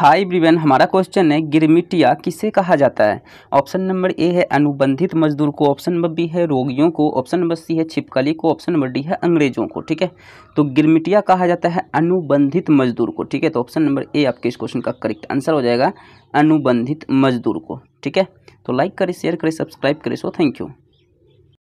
high ब्रिवेन हमारा question है गिरमिटिया किसे कहा जाता है ऑप्शन नंबर ए है अनुबंधित मजदूर को ऑप्शन नंबर बी है रोगियों को ऑप्शन नंबर सी है छिपकली को ऑप्शन नंबर डी है अंग्रेजों को ठीक है तो गिरमिटिया कहा जाता है अनुबंधित मजदूर को ठीक है तो ऑप्शन नंबर ए आपके इस क्वेश्चन का करेक्ट आंसर हो जाएगा अनुबंधित मजदूर को ठीक है तो लाइक करें शेयर करें सब्सक्राइब करें सो थैंक यू